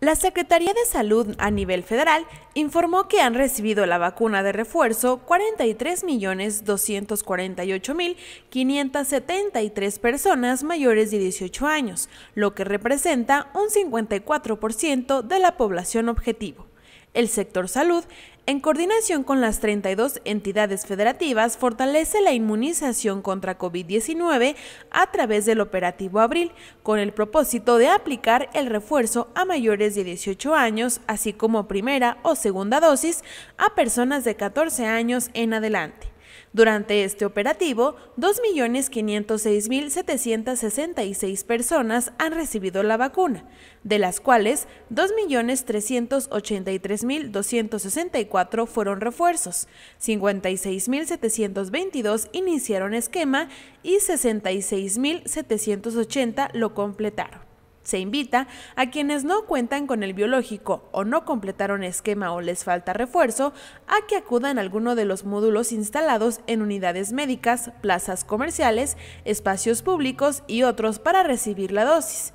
La Secretaría de Salud a nivel federal informó que han recibido la vacuna de refuerzo 43.248.573 personas mayores de 18 años, lo que representa un 54% de la población objetivo. El sector salud, en coordinación con las 32 entidades federativas, fortalece la inmunización contra COVID-19 a través del operativo Abril, con el propósito de aplicar el refuerzo a mayores de 18 años, así como primera o segunda dosis a personas de 14 años en adelante. Durante este operativo, 2.506.766 personas han recibido la vacuna, de las cuales 2.383.264 fueron refuerzos, 56.722 iniciaron esquema y 66.780 lo completaron. Se invita a quienes no cuentan con el biológico o no completaron esquema o les falta refuerzo a que acudan a alguno de los módulos instalados en unidades médicas, plazas comerciales, espacios públicos y otros para recibir la dosis.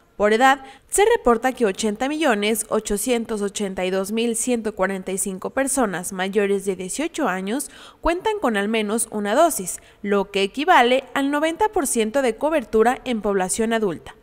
Por edad, se reporta que 80.882.145 personas mayores de 18 años cuentan con al menos una dosis, lo que equivale al 90% de cobertura en población adulta.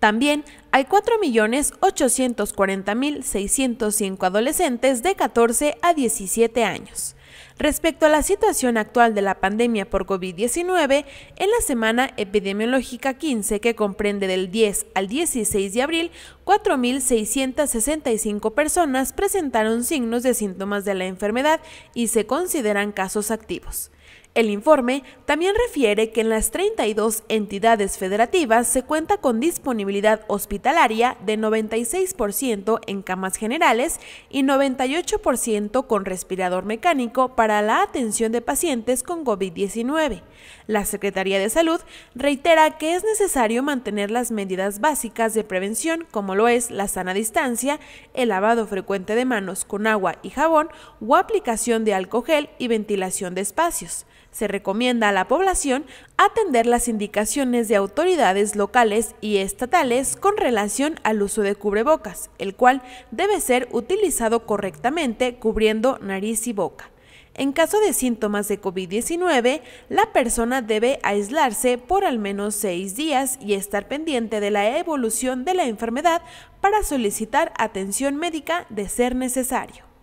También hay 4.840.605 adolescentes de 14 a 17 años. Respecto a la situación actual de la pandemia por COVID-19, en la semana epidemiológica 15, que comprende del 10 al 16 de abril, 4.665 personas presentaron signos de síntomas de la enfermedad y se consideran casos activos. El informe también refiere que en las 32 entidades federativas se cuenta con disponibilidad hospitalaria de 96% en camas generales y 98% con respirador mecánico para la atención de pacientes con COVID-19. La Secretaría de Salud reitera que es necesario mantener las medidas básicas de prevención como lo es la sana distancia, el lavado frecuente de manos con agua y jabón o aplicación de alcohol y ventilación de espacios se recomienda a la población atender las indicaciones de autoridades locales y estatales con relación al uso de cubrebocas, el cual debe ser utilizado correctamente cubriendo nariz y boca. En caso de síntomas de COVID-19, la persona debe aislarse por al menos seis días y estar pendiente de la evolución de la enfermedad para solicitar atención médica de ser necesario.